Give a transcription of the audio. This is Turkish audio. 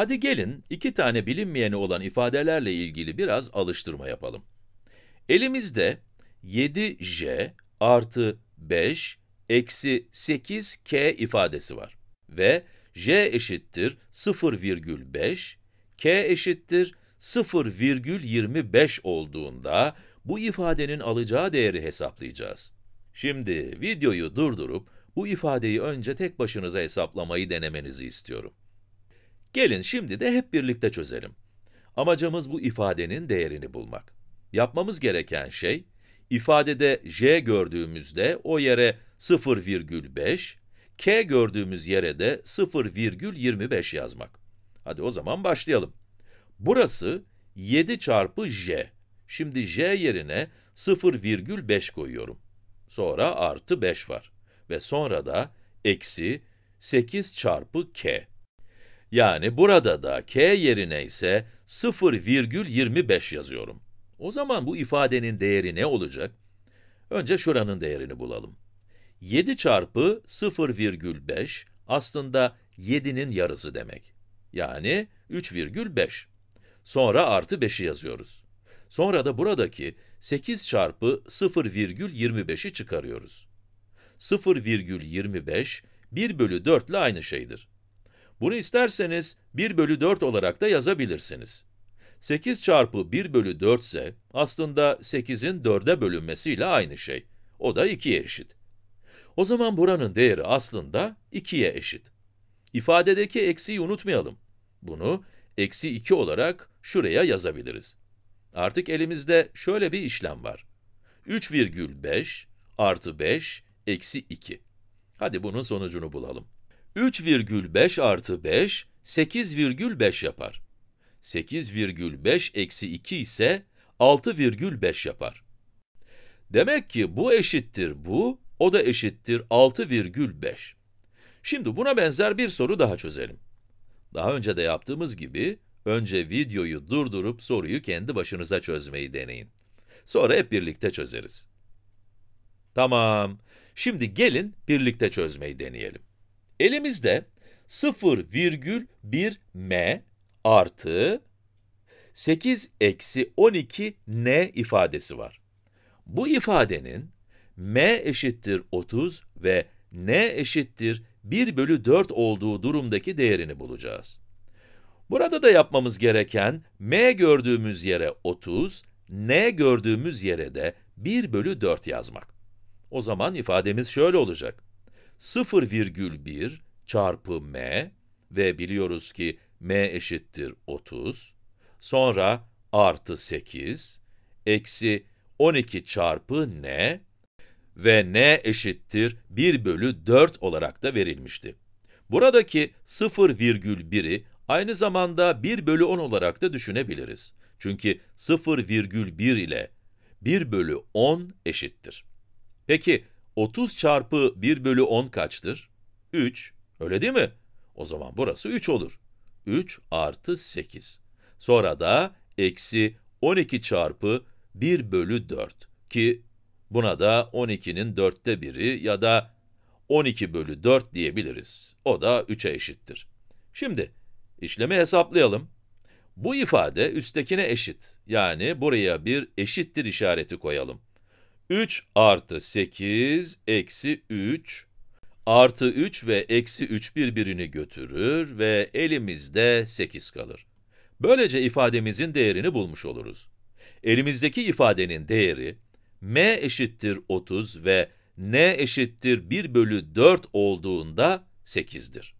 Hadi gelin iki tane bilinmeyeni olan ifadelerle ilgili biraz alıştırma yapalım. Elimizde 7j artı 5 eksi 8k ifadesi var ve j eşittir 0,5, k eşittir 0,25 olduğunda bu ifadenin alacağı değeri hesaplayacağız. Şimdi videoyu durdurup bu ifadeyi önce tek başınıza hesaplamayı denemenizi istiyorum. Gelin şimdi de hep birlikte çözelim. Amacımız bu ifadenin değerini bulmak. Yapmamız gereken şey, ifadede j gördüğümüzde o yere 0,5, k gördüğümüz yere de 0,25 yazmak. Hadi o zaman başlayalım. Burası 7 çarpı j. Şimdi j yerine 0,5 koyuyorum. Sonra artı 5 var. Ve sonra da eksi 8 çarpı k. Yani burada da k yerine ise 0,25 yazıyorum. O zaman bu ifadenin değeri ne olacak? Önce şuranın değerini bulalım. 7 çarpı 0,5 aslında 7'nin yarısı demek. Yani 3,5. Sonra artı 5'i yazıyoruz. Sonra da buradaki 8 çarpı 0,25'i çıkarıyoruz. 0,25, 1 bölü 4 ile aynı şeydir. Bunu isterseniz 1 bölü 4 olarak da yazabilirsiniz. 8 çarpı 1 bölü 4 ise aslında 8'in 4'e bölünmesiyle aynı şey. O da 2'ye eşit. O zaman buranın değeri aslında 2'ye eşit. İfadedeki eksiyi unutmayalım. Bunu eksi 2 olarak şuraya yazabiliriz. Artık elimizde şöyle bir işlem var. 3,5 artı 5 eksi 2. Hadi bunun sonucunu bulalım. 3,5 artı 5, 8,5 yapar. 8,5 eksi 2 ise 6,5 yapar. Demek ki bu eşittir bu, o da eşittir 6,5. Şimdi buna benzer bir soru daha çözelim. Daha önce de yaptığımız gibi, önce videoyu durdurup soruyu kendi başınıza çözmeyi deneyin. Sonra hep birlikte çözeriz. Tamam, şimdi gelin birlikte çözmeyi deneyelim. Elimizde 0,1m artı 8 eksi 12 n ifadesi var. Bu ifadenin m eşittir 30 ve n eşittir 1 bölü 4 olduğu durumdaki değerini bulacağız. Burada da yapmamız gereken m gördüğümüz yere 30, n gördüğümüz yere de 1 bölü 4 yazmak. O zaman ifademiz şöyle olacak. 0,1 çarpı m ve biliyoruz ki m eşittir 30, sonra artı 8, eksi 12 çarpı n ve n eşittir 1 bölü 4 olarak da verilmişti. Buradaki 0,1'i aynı zamanda 1 bölü 10 olarak da düşünebiliriz. Çünkü 0,1 ile 1 bölü 10 eşittir. Peki 30 çarpı 1 bölü 10 kaçtır? 3. Öyle değil mi? O zaman burası 3 olur. 3 artı 8. Sonra da eksi 12 çarpı 1 bölü 4 ki buna da 12'nin dörtte biri ya da 12 bölü 4 diyebiliriz. O da 3'e eşittir. Şimdi işlemi hesaplayalım. Bu ifade üsttekine eşit. Yani buraya bir eşittir işareti koyalım. 3 artı 8 eksi 3 artı 3 ve eksi 3 birbirini götürür ve elimizde 8 kalır. Böylece ifademizin değerini bulmuş oluruz. Elimizdeki ifadenin değeri m eşittir 30 ve n eşittir 1 bölü 4 olduğunda 8'dir.